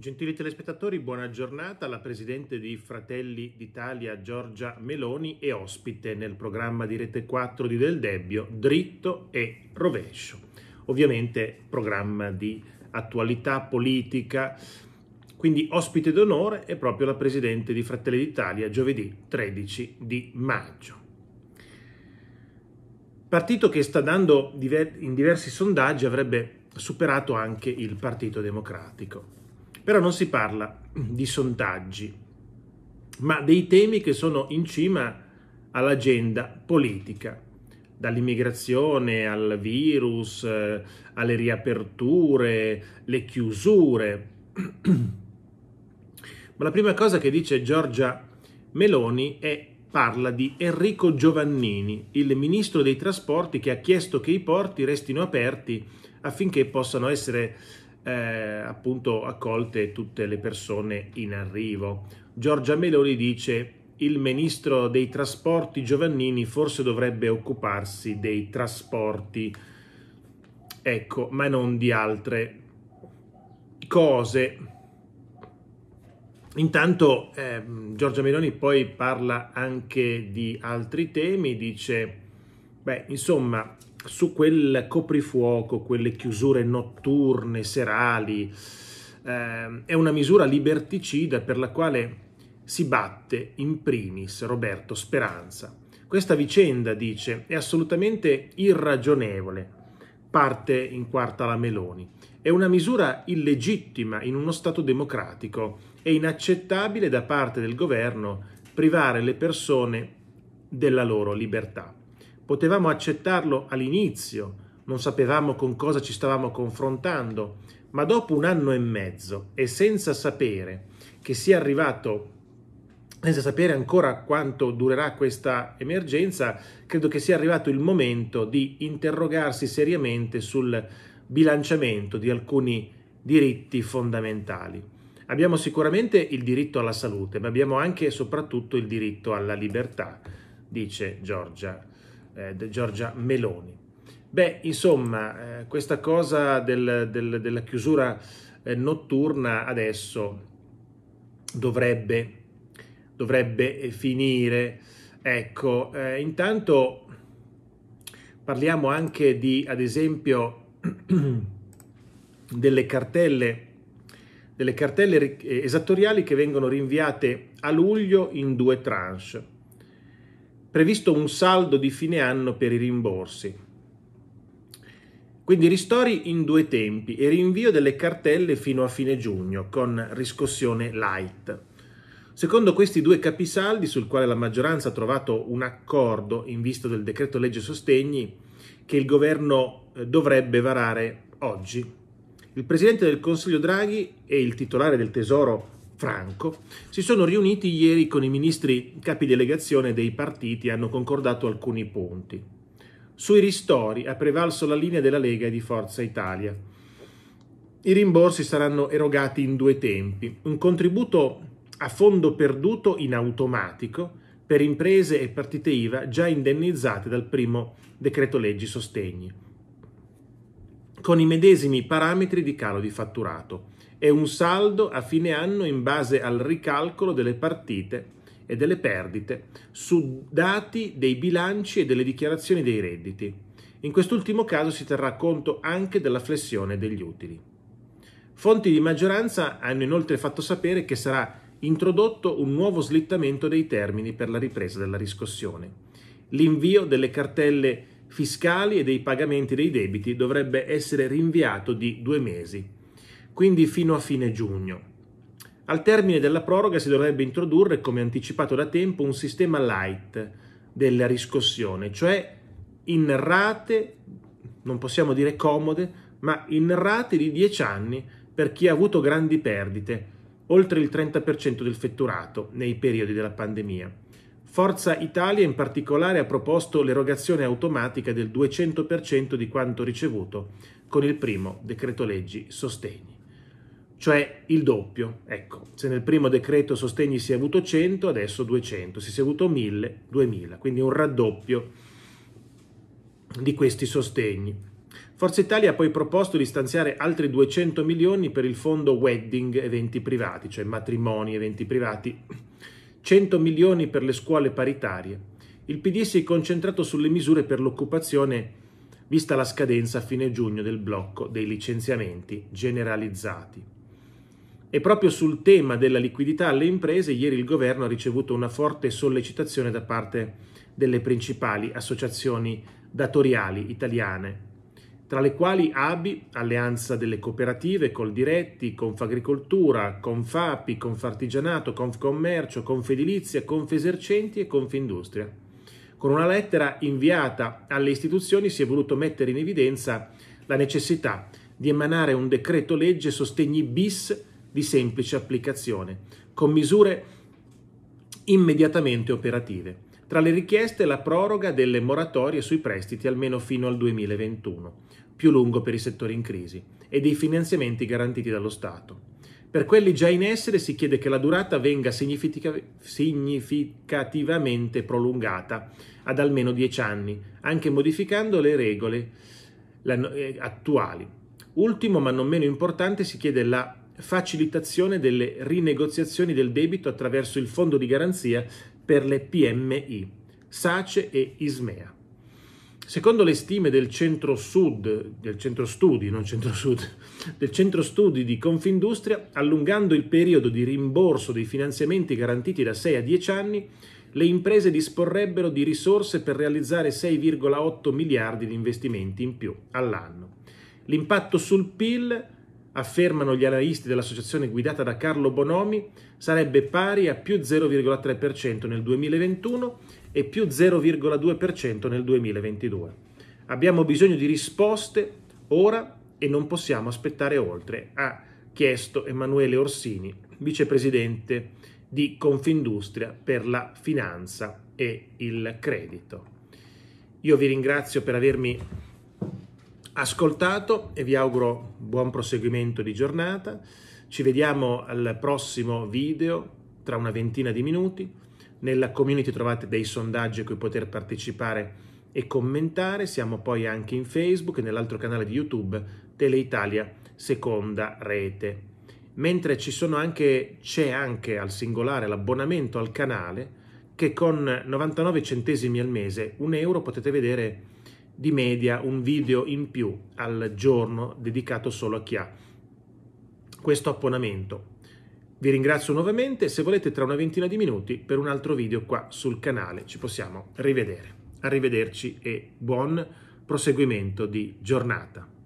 Gentili telespettatori, buona giornata. La presidente di Fratelli d'Italia Giorgia Meloni è ospite nel programma di Rete 4 di Del Debbio, Dritto e Rovescio. Ovviamente programma di attualità politica, quindi ospite d'onore è proprio la presidente di Fratelli d'Italia giovedì 13 di maggio. Partito che sta dando in diversi sondaggi avrebbe superato anche il Partito Democratico. Però non si parla di sondaggi, ma dei temi che sono in cima all'agenda politica, dall'immigrazione al virus, eh, alle riaperture, le chiusure. Ma la prima cosa che dice Giorgia Meloni è parla di Enrico Giovannini, il ministro dei trasporti che ha chiesto che i porti restino aperti affinché possano essere eh, appunto accolte tutte le persone in arrivo. Giorgia Meloni dice il ministro dei trasporti Giovannini forse dovrebbe occuparsi dei trasporti, ecco, ma non di altre cose. Intanto eh, Giorgia Meloni poi parla anche di altri temi, dice, beh, insomma, su quel coprifuoco, quelle chiusure notturne, serali, eh, è una misura liberticida per la quale si batte in primis Roberto Speranza. Questa vicenda, dice, è assolutamente irragionevole, parte in quarta la Meloni. È una misura illegittima in uno Stato democratico e inaccettabile da parte del governo privare le persone della loro libertà potevamo accettarlo all'inizio, non sapevamo con cosa ci stavamo confrontando, ma dopo un anno e mezzo e senza sapere che sia arrivato, senza sapere ancora quanto durerà questa emergenza, credo che sia arrivato il momento di interrogarsi seriamente sul bilanciamento di alcuni diritti fondamentali. Abbiamo sicuramente il diritto alla salute, ma abbiamo anche e soprattutto il diritto alla libertà, dice Giorgia eh, Giorgia Meloni. Beh, insomma, eh, questa cosa del, del, della chiusura eh, notturna adesso dovrebbe, dovrebbe eh, finire. Ecco, eh, intanto parliamo anche di, ad esempio, delle cartelle, delle cartelle eh, esattoriali che vengono rinviate a luglio in due tranche previsto un saldo di fine anno per i rimborsi. Quindi ristori in due tempi e rinvio delle cartelle fino a fine giugno con riscossione light. Secondo questi due capisaldi, sul quale la maggioranza ha trovato un accordo in vista del decreto legge sostegni che il governo eh, dovrebbe varare oggi, il Presidente del Consiglio Draghi e il titolare del Tesoro Franco, si sono riuniti ieri con i ministri capi delegazione dei partiti e hanno concordato alcuni punti. Sui ristori ha prevalso la linea della Lega e di Forza Italia. I rimborsi saranno erogati in due tempi, un contributo a fondo perduto in automatico per imprese e partite IVA già indennizzate dal primo decreto leggi sostegni, con i medesimi parametri di calo di fatturato e un saldo a fine anno in base al ricalcolo delle partite e delle perdite su dati dei bilanci e delle dichiarazioni dei redditi. In quest'ultimo caso si terrà conto anche della flessione degli utili. Fonti di maggioranza hanno inoltre fatto sapere che sarà introdotto un nuovo slittamento dei termini per la ripresa della riscossione. L'invio delle cartelle fiscali e dei pagamenti dei debiti dovrebbe essere rinviato di due mesi quindi fino a fine giugno. Al termine della proroga si dovrebbe introdurre, come anticipato da tempo, un sistema light della riscossione, cioè in rate, non possiamo dire comode, ma in rate di 10 anni per chi ha avuto grandi perdite, oltre il 30% del fetturato nei periodi della pandemia. Forza Italia in particolare ha proposto l'erogazione automatica del 200% di quanto ricevuto con il primo decreto leggi sostegni cioè il doppio. Ecco, se nel primo decreto sostegni si è avuto 100, adesso 200, se si è avuto 1000, 2000, quindi un raddoppio di questi sostegni. Forza Italia ha poi proposto di stanziare altri 200 milioni per il fondo wedding eventi privati, cioè matrimoni eventi privati, 100 milioni per le scuole paritarie. Il PD si è concentrato sulle misure per l'occupazione vista la scadenza a fine giugno del blocco dei licenziamenti generalizzati. E proprio sul tema della liquidità alle imprese, ieri il governo ha ricevuto una forte sollecitazione da parte delle principali associazioni datoriali italiane, tra le quali ABI, Alleanza delle Cooperative, Coldiretti, Confagricoltura, Confapi, Confartigianato, Confcommercio, Confedilizia, Confesercenti e Confindustria. Con una lettera inviata alle istituzioni si è voluto mettere in evidenza la necessità di emanare un decreto legge sostegni bis di semplice applicazione, con misure immediatamente operative. Tra le richieste la proroga delle moratorie sui prestiti almeno fino al 2021, più lungo per i settori in crisi, e dei finanziamenti garantiti dallo Stato. Per quelli già in essere si chiede che la durata venga significativamente prolungata ad almeno 10 anni, anche modificando le regole eh, attuali. Ultimo ma non meno importante si chiede la facilitazione delle rinegoziazioni del debito attraverso il fondo di garanzia per le PMI, SACE e ISMEA. Secondo le stime del centro sud, del centro studi, non centro sud, del centro studi di Confindustria, allungando il periodo di rimborso dei finanziamenti garantiti da 6 a 10 anni, le imprese disporrebbero di risorse per realizzare 6,8 miliardi di investimenti in più all'anno. L'impatto sul PIL affermano gli analisti dell'associazione guidata da Carlo Bonomi, sarebbe pari a più 0,3% nel 2021 e più 0,2% nel 2022. Abbiamo bisogno di risposte ora e non possiamo aspettare oltre, ha chiesto Emanuele Orsini, vicepresidente di Confindustria per la finanza e il credito. Io vi ringrazio per avermi ascoltato e vi auguro buon proseguimento di giornata. Ci vediamo al prossimo video tra una ventina di minuti. Nella community trovate dei sondaggi a cui poter partecipare e commentare. Siamo poi anche in Facebook e nell'altro canale di YouTube Teleitalia Seconda Rete. Mentre anche, c'è anche al singolare l'abbonamento al canale che con 99 centesimi al mese, un euro, potete vedere di media un video in più al giorno dedicato solo a chi ha questo abbonamento. Vi ringrazio nuovamente, se volete tra una ventina di minuti per un altro video qua sul canale ci possiamo rivedere. Arrivederci e buon proseguimento di giornata.